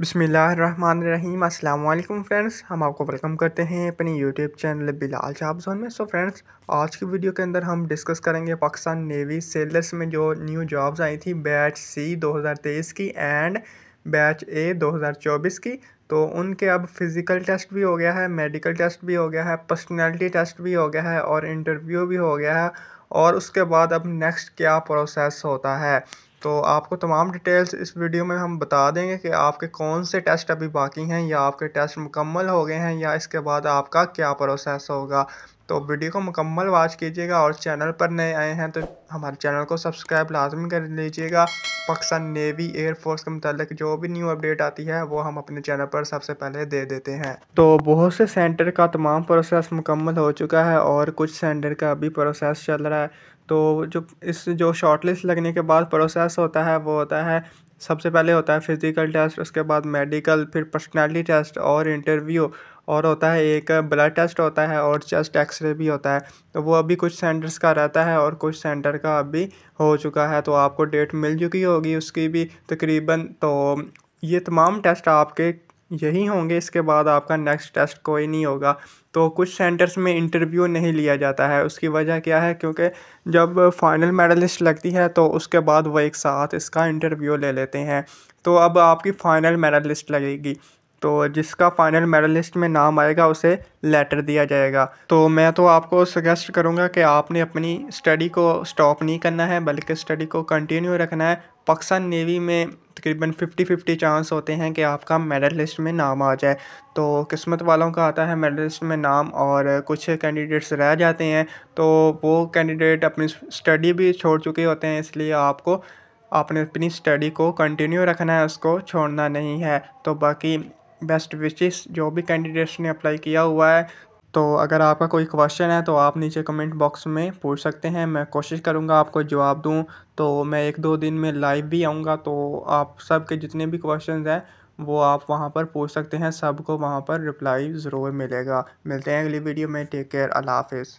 बसमीम अल्लाम फ्रेंड्स हम आपको वेलकम करते हैं अपने यूट्यूब चैनल बिलाल जॉब्सोन में सो फ्रेंड्स आज की वीडियो के अंदर हम डिस्कस करेंगे पाकिस्तान नेवी सेलर्स में जो न्यू जॉब्स आई थी बैच सी 2023 की एंड बैच ए 2024 की तो उनके अब फ़िज़िकल टेस्ट भी हो गया है मेडिकल टेस्ट भी हो गया है पर्सनैलिटी टेस्ट भी हो गया है और इंटरव्यू भी हो गया है और उसके बाद अब नेक्स्ट क्या प्रोसेस होता है तो आपको तमाम डिटेल्स इस वीडियो में हम बता देंगे कि आपके कौन से टेस्ट अभी बाकी हैं या आपके टेस्ट मुकम्मल हो गए हैं या इसके बाद आपका क्या प्रोसेस होगा तो वीडियो को मुकम्मल वॉच कीजिएगा और चैनल पर नए आए हैं तो हमारे चैनल को सब्सक्राइब लाजमी कर लीजिएगा पाकिस्तान नेवी एयरफोर्स के मतलब जो भी न्यू अपडेट आती है वो हम अपने चैनल पर सबसे पहले दे देते हैं तो बहुत से सेंटर का तमाम प्रोसेस मुकम्मल हो चुका है और कुछ सेंटर का अभी प्रोसेस चल रहा है तो जो इस जो शॉर्ट लिस्ट लगने के बाद प्रोसेस होता है वो होता है सबसे पहले होता है फिज़िकल टेस्ट उसके बाद मेडिकल फिर पर्सनैलिटी टेस्ट और इंटरव्यू और होता है एक ब्लड टेस्ट होता है और चेस्ट एक्सरे भी होता है तो वो अभी कुछ सेंटर्स का रहता है और कुछ सेंटर का अभी हो चुका है तो आपको डेट मिल चुकी होगी उसकी भी तकरीबन तो ये तमाम टेस्ट आपके यही होंगे इसके बाद आपका नेक्स्ट टेस्ट कोई नहीं होगा तो कुछ सेंटर्स में इंटरव्यू नहीं लिया जाता है उसकी वजह क्या है क्योंकि जब फाइनल मेडलिस्ट लगती है तो उसके बाद वो एक साथ इसका इंटरव्यू ले लेते हैं तो अब आपकी फ़ाइनल मेडलिस्ट लगेगी तो जिसका फाइनल मेडल लिस्ट में नाम आएगा उसे लेटर दिया जाएगा तो मैं तो आपको सजेस्ट करूँगा कि आपने अपनी स्टडी को स्टॉप नहीं करना है बल्कि स्टडी को कंटिन्यू रखना है पाकिस्तान नेवी में तकरीबन फिफ्टी फिफ्टी चांस होते हैं कि आपका मेडल लिस्ट में नाम आ जाए तो किस्मत वालों का आता है मेडल लिस्ट में नाम और कुछ कैंडिडेट्स रह जाते हैं तो वो कैंडिडेट अपनी स्टडी भी छोड़ चुके होते हैं इसलिए आपको आपने अपनी स्टडी को कंटिन्यू रखना है उसको छोड़ना नहीं है तो बाकी बेस्ट विशेस जो भी कैंडिडेट्स ने अप्लाई किया हुआ है तो अगर आपका कोई क्वेश्चन है तो आप नीचे कमेंट बॉक्स में पूछ सकते हैं मैं कोशिश करूँगा आपको जवाब दूँ तो मैं एक दो दिन में लाइव भी आऊँगा तो आप सब के जितने भी क्वेश्चन हैं वो आप वहाँ पर पूछ सकते हैं सबको वहाँ पर रिप्लाई ज़रूर मिलेगा मिलते हैं अगली वीडियो में टेक केयर अल्लाह हाफिज़